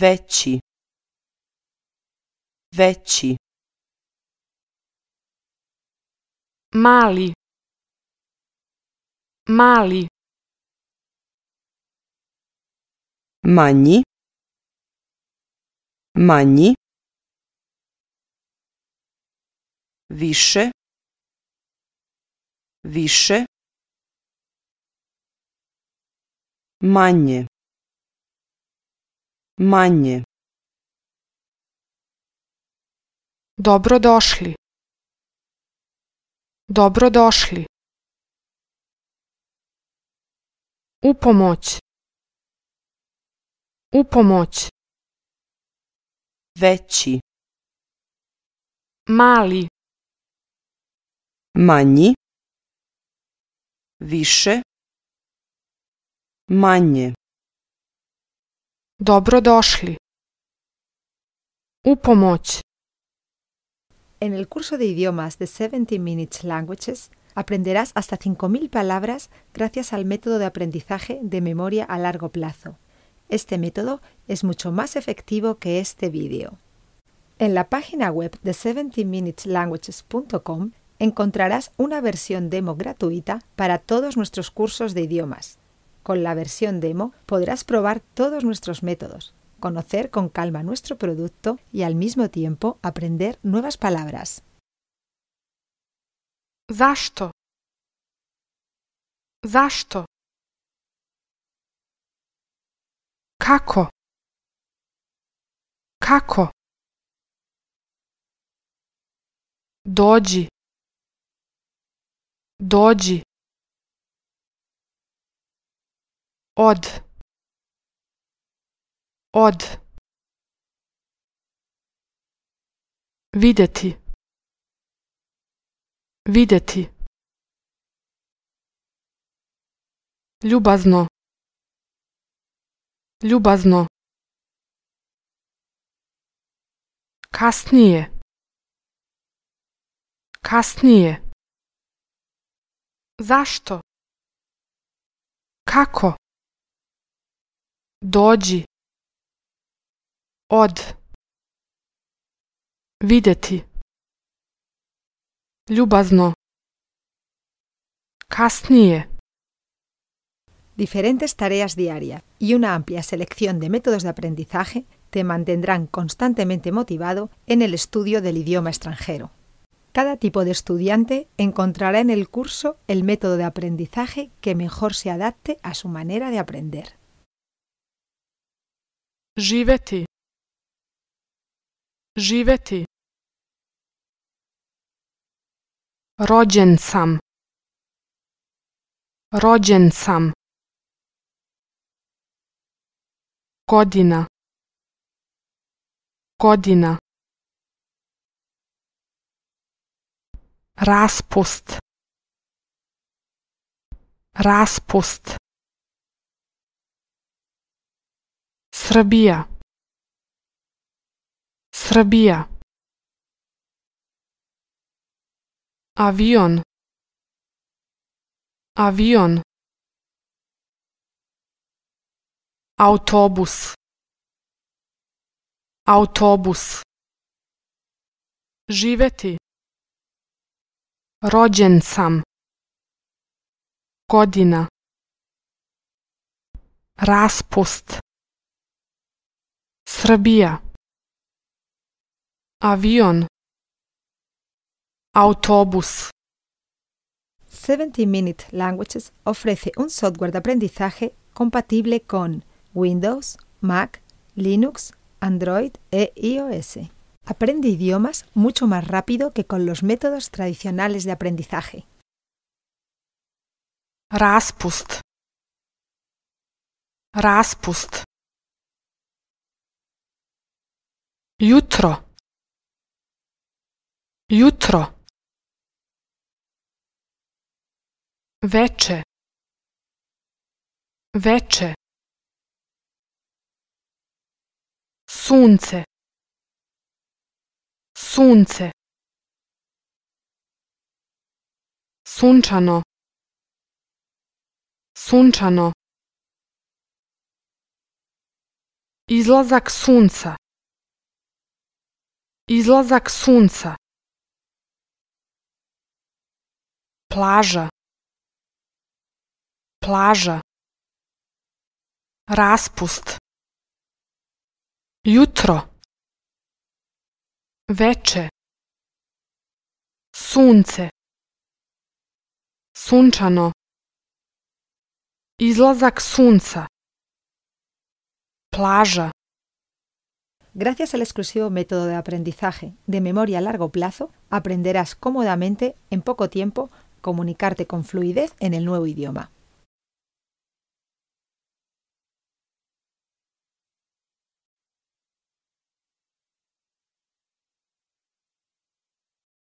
veći veći mali mali manji manji više više manje Manje. Dobro došli. Dobro došli. U pomoć. U pomoć. Veći. Mali. Manji. Više. Manje. Dobro En el curso de idiomas de 70 Minutes Languages aprenderás hasta 5.000 palabras gracias al método de aprendizaje de memoria a largo plazo. Este método es mucho más efectivo que este vídeo. En la página web de 70minuteslanguages.com encontrarás una versión demo gratuita para todos nuestros cursos de idiomas con la versión demo podrás probar todos nuestros métodos, conocer con calma nuestro producto y al mismo tiempo aprender nuevas palabras. Zašto? Zašto? Kako? Kako? od od videti videti ljubazno ljubazno kasnije kasnije zašto kako dođi od Videti ljubazno kasnije Diferentes tareas diarias y una amplia selección de métodos de aprendizaje te mantendrán constantemente motivado en el estudio del idioma extranjero. Cada tipo de estudiante encontrará en el curso el método de aprendizaje que mejor se adapte a su manera de aprender. živeti živeti rođen sam rođen sam godina godina raspust raspust Srbija Srbija avion avion autobus autobus živeti rođen sam godina raspust Srbija Avión. autobús 70 Minute Languages ofrece un software de aprendizaje compatible con Windows, Mac, Linux, Android e iOS. Aprende idiomas mucho más rápido que con los métodos tradicionales de aprendizaje. Raspust. Raspust. jutro jutro veče veče sunce sunce sunčano sunčano izlazak sunca Izlazak sunca Plaža Plaža Raspust Jutro Veče Sunce Sunčano Izlazak sunca Plaža Gracias al exclusivo método de aprendizaje de memoria a largo plazo, aprenderás cómodamente, en poco tiempo, comunicarte con fluidez en el nuevo idioma.